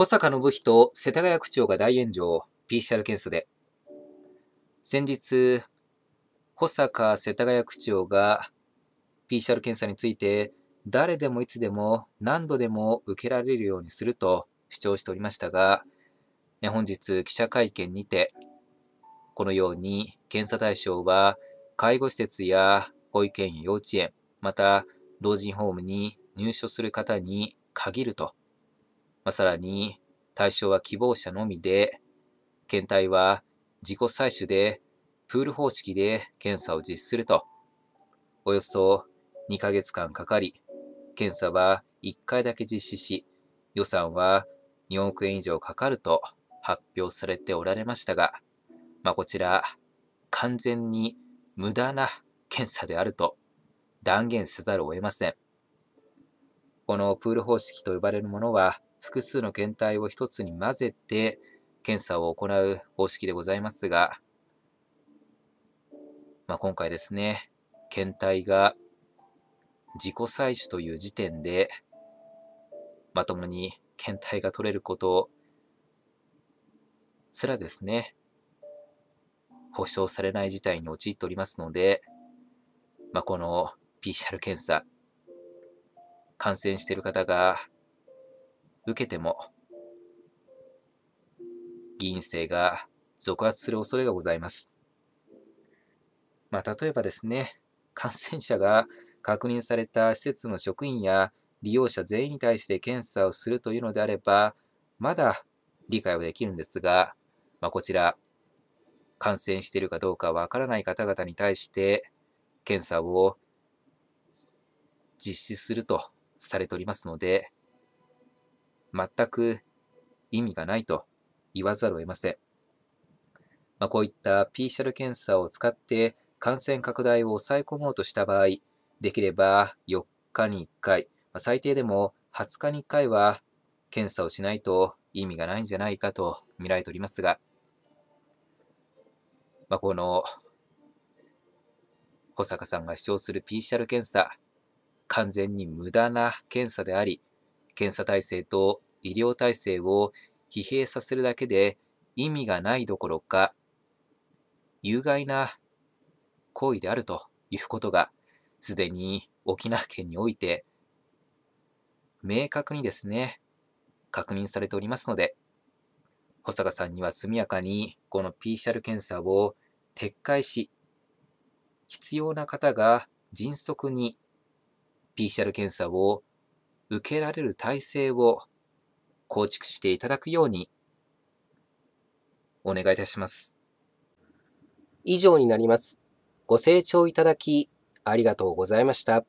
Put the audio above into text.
保坂信人、世田谷区長が大炎上、PCR 検査で。先日、保坂世田谷区長が PCR 検査について、誰でもいつでも何度でも受けられるようにすると主張しておりましたが、本日記者会見にて、このように検査対象は介護施設や保育園幼稚園、また老人ホームに入所する方に限るとまあ、さらに、対象は希望者のみで、検体は自己採取で、プール方式で検査を実施すると、およそ2ヶ月間かかり、検査は1回だけ実施し、予算は4億円以上かかると発表されておられましたが、まあ、こちら、完全に無駄な検査であると断言せざるを得ません。このプール方式と呼ばれるものは、複数の検体を一つに混ぜて検査を行う方式でございますが、まあ、今回ですね、検体が自己採取という時点で、まともに検体が取れることすらですね、保証されない事態に陥っておりますので、まあ、この PCR 検査、感染している方が受けても、議員生が続発する恐れがございます。まあ、例えばですね、感染者が確認された施設の職員や利用者全員に対して検査をするというのであれば、まだ理解はできるんですが、まあ、こちら、感染しているかどうかわからない方々に対して、検査を実施するとされておりますので、全く意味がないと言わざるを得ません。まあ、こういった PCR 検査を使って感染拡大を抑え込もうとした場合、できれば4日に1回、まあ、最低でも20日に1回は検査をしないと意味がないんじゃないかと見られておりますが、まあ、この保坂さんが主張する PCR 検査、完全に無駄な検査であり、検査体制と医療体制を疲弊させるだけで意味がないどころか、有害な行為であるということが、すでに沖縄県において、明確にですね、確認されておりますので、保坂さんには速やかにこの PCR 検査を撤回し、必要な方が迅速に PCR 検査を受けられる体制を構築していただくようにお願いいたします。以上になります。ご清聴いただきありがとうございました。